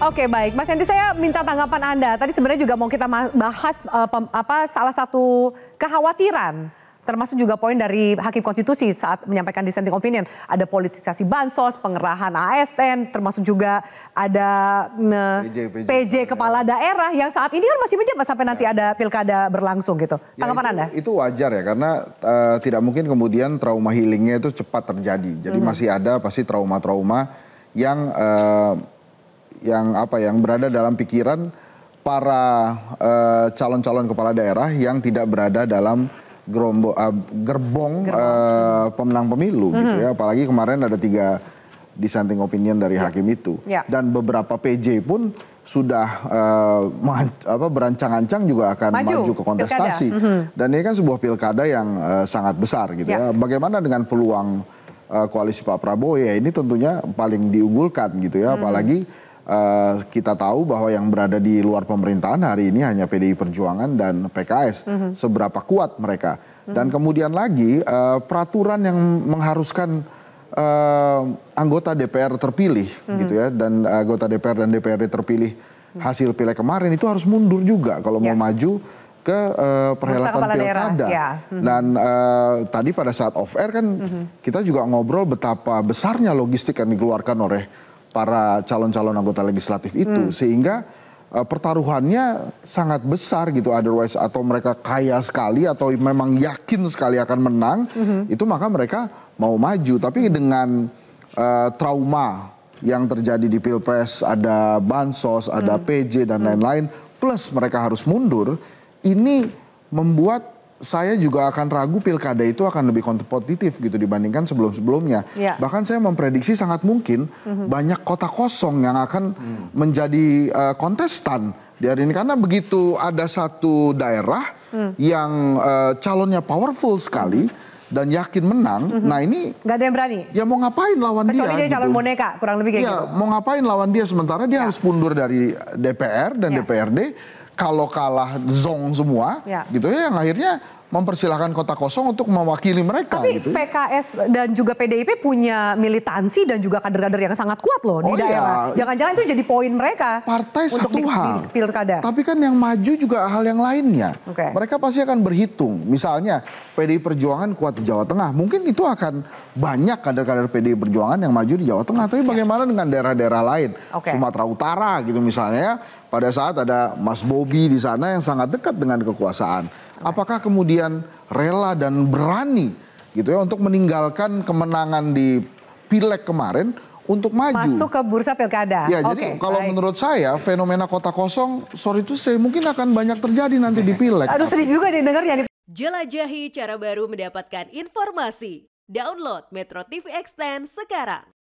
Oke baik, Mas Hendri saya minta tanggapan Anda. Tadi sebenarnya juga mau kita bahas uh, pem, apa salah satu kekhawatiran termasuk juga poin dari Hakim Konstitusi saat menyampaikan dissenting opinion. Ada politisasi bansos, pengerahan ASN, termasuk juga ada PJ, PJ, PJ kepala ya. daerah yang saat ini kan masih menjabat sampai nanti ya. ada pilkada berlangsung gitu. Ya, tanggapan itu, Anda? Itu wajar ya karena uh, tidak mungkin kemudian trauma healingnya itu cepat terjadi. Jadi hmm. masih ada pasti trauma-trauma yang uh, yang apa yang berada dalam pikiran para eh, calon-calon uh, kepala daerah yang tidak berada dalam gerombo, uh, gerbong, gerbong. Uh, pemenang pemilu mm -hmm. gitu ya apalagi kemarin ada tiga dissenting opinion dari ya. hakim itu yeah. dan beberapa PJ pun sudah uh, apa berancang-ancang juga akan maju, maju ke kontestasi Mm -hmm. dan ini kan sebuah pilkada yang uh, sangat besar gitu yeah. ya bagaimana dengan peluang uh, koalisi Pak Prabowo ya ini tentunya paling diunggulkan gitu ya mm -hmm. apalagi Uh, kita tahu bahwa yang berada di luar pemerintahan hari ini hanya PDI Perjuangan dan PKS. Mm -hmm. Seberapa kuat mereka? Mm -hmm. Dan mhm. kemudian lagi uh, peraturan yang mengharuskan uh, anggota DPR terpilih, mm -hmm. gitu ya, dan uh, anggota DPR dan DPRD terpilih mhm. hasil pileg kemarin itu harus mundur juga kalau yeah. mau ya. maju ke uh, perhelatan pilkada. Ya. Mhm. Dan uh, tadi pada saat off air kan -huh. kita juga ngobrol betapa besarnya logistik yang dikeluarkan oleh para calon-calon anggota legislatif itu hmm. sehingga uh, pertaruhannya sangat besar gitu otherwise atau mereka kaya sekali atau memang yakin sekali akan menang hmm. itu maka mereka mau maju tapi hmm. dengan uh, trauma yang terjadi di Pilpres ada bansos, ada hmm. PJ dan hmm. lain-lain hmm. plus mereka harus mundur ini membuat saya juga akan ragu pilkada itu akan lebih kompetitif gitu dibandingkan sebelum-sebelumnya. Ya. Bahkan saya memprediksi sangat mungkin mm-hmm. banyak kota kosong yang akan mm. menjadi uh, kontestan di hari ini karena begitu ada satu daerah mm. yang uh, calonnya powerful sekali dan yakin menang. Mm-hmm. Nah ini nggak ada yang berani. Ya mau ngapain lawan Kecuali dia? Kecuali dia gitu. calon boneka, kurang lebih kayak ya, gitu. Mau ngapain lawan dia sementara dia ya. harus mundur dari DPR dan ya. DPRD kalau kalah zong semua, ya. gitu ya, yang akhirnya mempersilahkan kota kosong untuk mewakili mereka. Tapi gitu. Ya. PKS dan juga PDIP punya militansi dan juga kader-kader yang sangat kuat loh oh di iya. daerah. Iya. Jangan-jangan itu jadi poin mereka. Partai untuk satu hal. pilkada. Tapi kan yang maju juga hal yang lainnya. Okay. Mereka pasti akan berhitung. Misalnya PDI Perjuangan kuat di Jawa Tengah. Mungkin itu akan banyak kader-kader PDI Perjuangan yang maju di Jawa Tengah. Tapi bagaimana dengan daerah-daerah lain? Okay. Sumatera Utara gitu misalnya. Ya. Pada saat ada Mas Bobi di sana yang sangat dekat dengan kekuasaan Apakah kemudian rela dan berani gitu ya untuk meninggalkan kemenangan di pileg kemarin untuk maju masuk ke bursa pilkada. Ya, okay, jadi kalau baik. menurut saya fenomena kota kosong, sorry itu saya mungkin akan banyak terjadi nanti di pileg. Aduh sedih juga didengarnya. Di... Jelajahi cara baru mendapatkan informasi. Download Metro TV Extend sekarang.